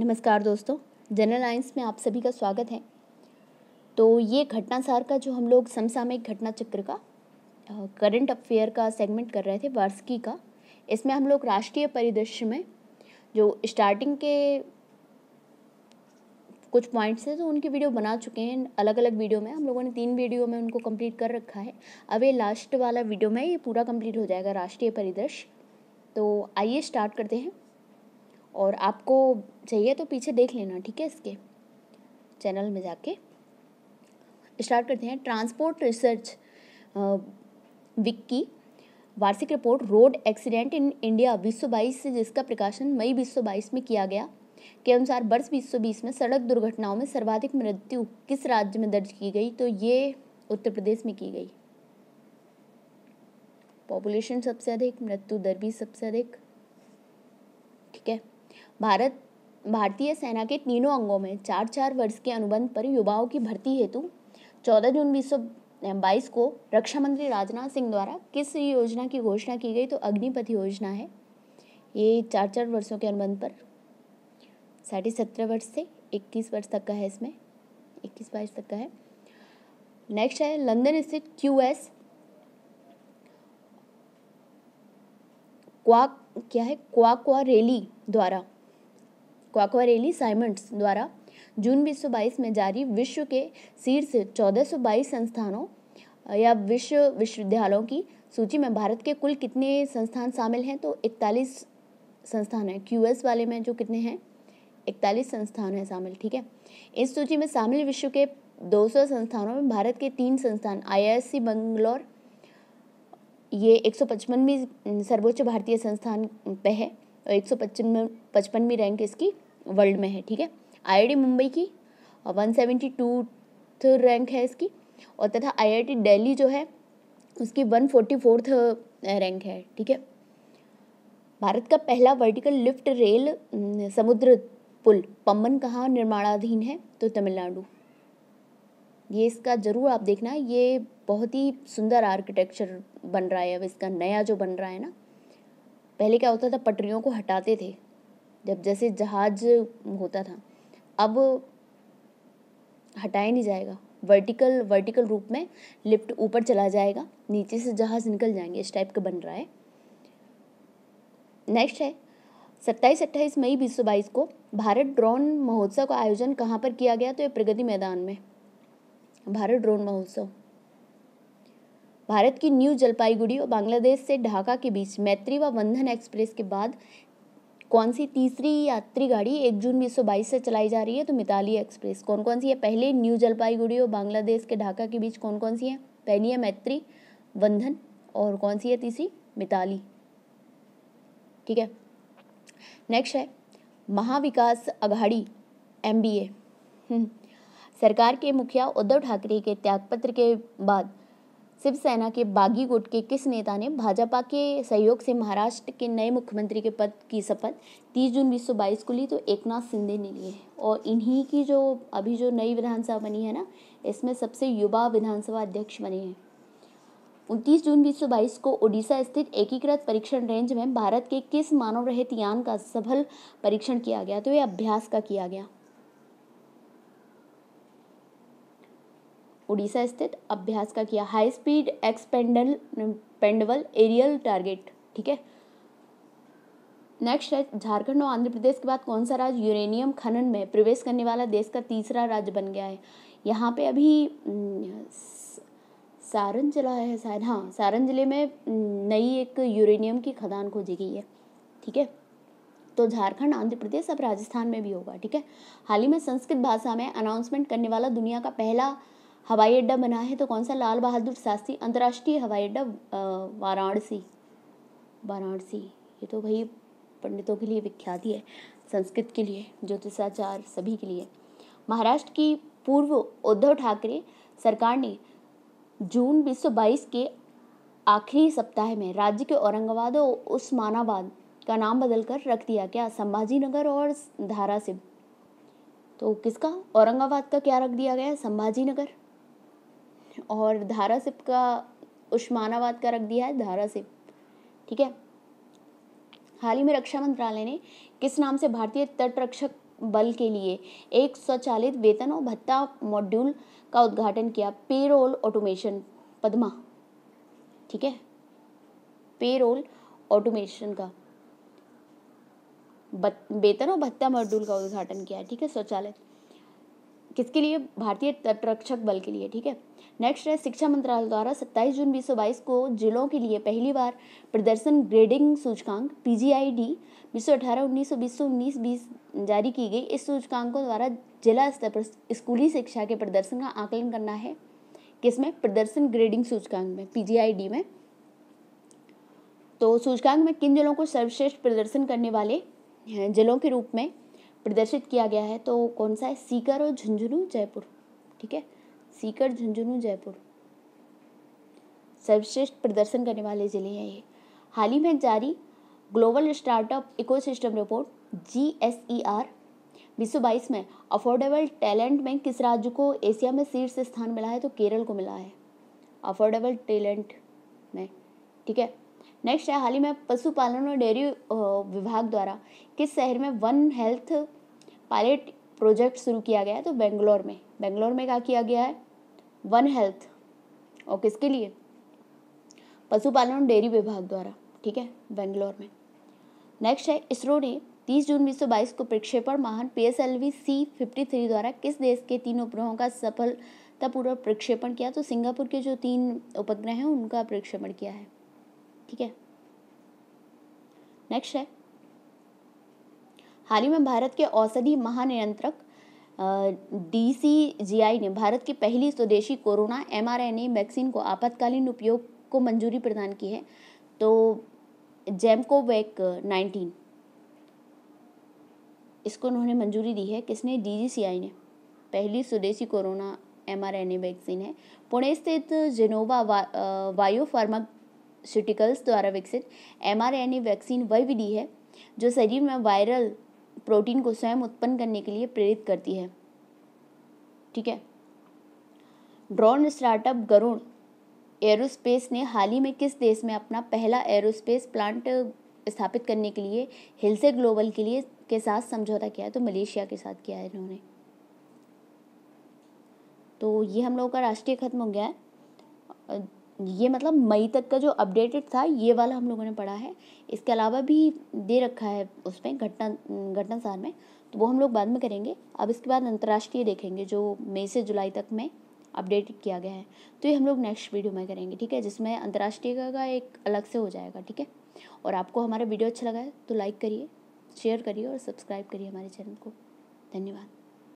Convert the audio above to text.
नमस्कार दोस्तों general lines में आप सभी का स्वागत है तो ये घटनासार का जो हम लोग समसामयिक घटना चक्र का करंट अफेयर का सेगमेंट कर रहे थे वार्षिकी का इसमें हम लोग राष्ट्रीय परिदृश्य में जो स्टार्टिंग के कुछ पॉइंट्स हैं तो उनकी वीडियो बना चुके हैं अलग अलग वीडियो में हम लोगों ने तीन वीडियो में उनको कंप्लीट कर रखा है अब ये लास्ट वाला वीडियो में ये पूरा कंप्लीट हो जाएगा राष्ट्रीय परिदृश्य तो आइए स्टार्ट करते हैं और आपको चाहिए तो पीछे देख लेना ठीक है इसके चैनल में जाके स्टार्ट करते हैं ट्रांसपोर्ट रिसर्च विक की वार्षिक report road accident in India बाईस से जिसका प्रकाशन मई बाईस में किया गया के अनुसार वर्ष बीस में सड़क दुर्घटनाओं में सर्वाधिक मृत्यु किस राज्य में दर्ज की गई तो ये उत्तर प्रदेश में की गई पॉपुलेशन सबसे अधिक मृत्यु दर भी सबसे अधिक ठीक है भारत भारतीय सेना के तीनों अंगों में चार चार वर्ष के अनुबंध पर युवाओं की भर्ती हेतु 14 जून उन्नीस बाईस को रक्षा मंत्री राजनाथ सिंह द्वारा किस योजना की घोषणा की गई तो अग्निपथ योजना है ये चार चार वर्षों के अनुबंध पर साढ़े सत्रह वर्ष से इक्कीस वर्ष तक का है इसमें इक्कीस बाईस तक का है नेक्स्ट है लंदन स्थित क्यू एस क्वाक क्या है क्वा क्वा रैली द्वारा क्वाक्वारेली साइमंड्स द्वारा जून 2022 में जारी विश्व के शीर्ष चौदह संस्थानों या विश्व विश्वविद्यालयों की सूची में भारत के कुल कितने संस्थान शामिल हैं तो 41 संस्थान हैं क्यू वाले में जो कितने हैं 41 संस्थान हैं शामिल ठीक है इस सूची में शामिल विश्व के 200 संस्थानों में भारत के तीन संस्थान सी बंगलोर ये एक पचपनवीं सर्वोच्च भारतीय संस्थान पे है एक सौ पचपन में पचपनवीं रैंक इसकी वर्ल्ड में है ठीक है आई मुंबई की वन सेवेंटी टू रैंक है इसकी और तथा आई दिल्ली जो है उसकी वन फोर्टी फोर्थ रैंक है ठीक है भारत का पहला वर्टिकल लिफ्ट रेल समुद्र पुल पम्बन कहाँ निर्माणाधीन है तो तमिलनाडु ये इसका ज़रूर आप देखना ये बहुत ही सुंदर आर्किटेक्चर बन रहा है अब इसका नया जो बन रहा है ना पहले क्या होता था पटरियों को हटाते थे जब जैसे जहाज होता था अब हटाया नहीं जाएगा वर्टिकल वर्टिकल रूप में लिफ्ट ऊपर चला जाएगा नीचे से जहाज निकल जाएंगे इस टाइप का बन रहा है नेक्स्ट है सत्ताईस अट्ठाईस मई बीस सौ बाईस को भारत ड्रोन महोत्सव का आयोजन कहाँ पर किया गया तो ये प्रगति मैदान में भारत ड्रोन महोत्सव भारत की न्यू जलपाईगुड़ी और बांग्लादेश से ढाका के बीच मैत्री व बंधन एक्सप्रेस के बाद कौन सी तीसरी यात्री गाड़ी एक जून सौ बाईस से चलाई जा रही है तो मिताली एक्सप्रेस कौन कौन सी है पहले न्यू जलपाईगुड़ी और बांग्लादेश के ढाका के बीच कौन कौन सी है पहली है मैत्री बंधन और कौन सी है तीसरी मिताली ठीक है नेक्स्ट है महाविकास अघाड़ी एम हम्म। सरकार के मुखिया उद्धव ठाकरे के त्यागपत्र के बाद शिवसेना के बागी गुट के किस नेता ने भाजपा के सहयोग से महाराष्ट्र के नए मुख्यमंत्री के पद की शपथ तीस जून बाईस को ली तो एक नाथ शिंदे ने ली है और इन्हीं की जो अभी जो नई विधानसभा बनी है ना इसमें सबसे युवा विधानसभा अध्यक्ष बने हैं उनतीस जून बीस सौ बाईस को ओडिशा स्थित एकीकृत परीक्षण रेंज में भारत के किस मानव रहित यान का सफल परीक्षण किया गया तो ये अभ्यास का किया गया उड़ीसा स्थित अभ्यास का किया हाई स्पीड एक्सपेंडल पेंडवल एरियल टारगेट ठीक है नेक्स्ट है झारखंड और आंध्र प्रदेश के बाद कौन सा राज्य यूरेनियम खनन में प्रवेश करने वाला देश का तीसरा राज्य बन गया है यहाँ पे अभी सारण जिला है शायद हाँ सारण जिले में नई एक यूरेनियम की खदान खोजी गई है ठीक है तो झारखंड आंध्र प्रदेश अब राजस्थान में भी होगा ठीक है हाल ही में संस्कृत भाषा में अनाउंसमेंट करने वाला दुनिया का पहला हवाई अड्डा बना है तो कौन सा लाल बहादुर शास्त्री अंतर्राष्ट्रीय हवाई अड्डा वाराणसी वाराणसी ये तो भाई पंडितों के लिए विख्यात ही है संस्कृत के लिए ज्योतिषाचार सभी के लिए महाराष्ट्र की पूर्व उद्धव ठाकरे सरकार ने जून 1922 के आखिरी सप्ताह में राज्य के औरंगाबाद और उस्मानाबाद का नाम बदलकर रख दिया क्या संभाजी नगर और धारा धारासिव तो किसका औरंगाबाद का क्या रख दिया गया संभाजी नगर और धारा सिप का उस्मानाबाद का रख दिया है धारा सिप ठीक है हाल ही में रक्षा मंत्रालय ने किस नाम से भारतीय तटरक्षक बल के लिए एक स्वचालित वेतन और भत्ता मॉड्यूल का उद्घाटन किया पेरोल ऑटोमेशन पद्मा ठीक है पेरोल ऑटोमेशन का वेतन और भत्ता मॉड्यूल का उद्घाटन किया ठीक है स्वचालित किसके लिए भारतीय तटरक्षक बल के लिए ठीक है नेक्स्ट है शिक्षा मंत्रालय द्वारा 27 जून 2022 को जिलों के लिए पहली बार प्रदर्शन ग्रेडिंग सूचकांक पी जी आई डी बीस सौ अठारह उन्नीस सौ बीस सौ उन्नीस बीस जारी की गई इस सूचकांकों द्वारा जिला स्तर पर स्कूली शिक्षा के प्रदर्शन का आकलन करना है किसमें प्रदर्शन ग्रेडिंग सूचकांक में पी जी आई डी में तो सूचकांक में किन जिलों को सर्वश्रेष्ठ प्रदर्शन करने वाले जिलों के रूप में प्रदर्शित किया गया है तो कौन सा है सीकर और झुंझुनू जयपुर ठीक है सीकर झुंझुनू जयपुर सर्वश्रेष्ठ प्रदर्शन करने वाले ज़िले हैं ये हाल ही में जारी global startup ecosystem report G S E R बीस बाईस में अफोर्डेबल टैलेंट में किस राज्य को एशिया में शीर्ष स्थान मिला है तो केरल को मिला है अफोर्डेबल टैलेंट में ठीक है नेक्स्ट है हाल ही में पशुपालन और डेयरी विभाग द्वारा किस शहर में वन हेल्थ पायलट प्रोजेक्ट शुरू किया गया है तो बेंगलोर में बेंगलोर में क्या किया गया है वन हेल्थ और किसके लिए पशुपालन और डेयरी विभाग द्वारा ठीक है बेंगलोर में नेक्स्ट है इसरो ने 30 जून 2022 को प्रक्षेपण वाहन P S L V C fifty three द्वारा किस देश के तीन उपग्रहों का सफलतापूर्वक प्रक्षेपण किया तो सिंगापुर के जो तीन उपग्रह हैं उनका प्रक्षेपण किया है ठीक है नेक्स्ट है हाल ही में भारत के औषधि महानियंत्रक डीसीजीआई ने भारत की पहली स्वदेशी कोरोना एमआरएनए वैक्सीन को आपातकालीन उपयोग को मंजूरी प्रदान की है तो जेमकोवैक नाइनटीन इसको उन्होंने मंजूरी दी है किसने डीजीसीआई ने पहली स्वदेशी कोरोना एमआरएनए वैक्सीन है पुणे स्थित जेनोवा वा, वायोफार्मा फार्मास्यूटिकल्स द्वारा विकसित एम वैक्सीन वह विधि है जो शरीर में वायरल प्रोटीन को स्वयं उत्पन्न करने के लिए प्रेरित करती है ठीक है ड्रोन स्टार्टअप गरुण एरोस्पेस ने हाल ही में किस देश में अपना पहला एरोस्पेस प्लांट स्थापित करने के लिए हिलसे ग्लोबल के लिए के साथ समझौता किया है तो मलेशिया के साथ किया है इन्होंने तो ये हम लोगों का राष्ट्रीय खत्म हो गया है ये मतलब मई तक का जो अपडेटेड था ये वाला हम लोगों ने पढ़ा है इसके अलावा भी दे रखा है उसमें घटना घटना सार में तो वो हम लोग बाद में करेंगे अब इसके बाद अंतर्राष्ट्रीय देखेंगे जो मई से जुलाई तक में अपडेट किया गया है तो ये हम लोग नेक्स्ट वीडियो में करेंगे ठीक है जिसमें अंतर्राष्ट्रीय का एक अलग से हो जाएगा ठीक है और आपको हमारा वीडियो अच्छा लगा है तो लाइक करिए शेयर करिए और सब्सक्राइब करिए हमारे चैनल को धन्यवाद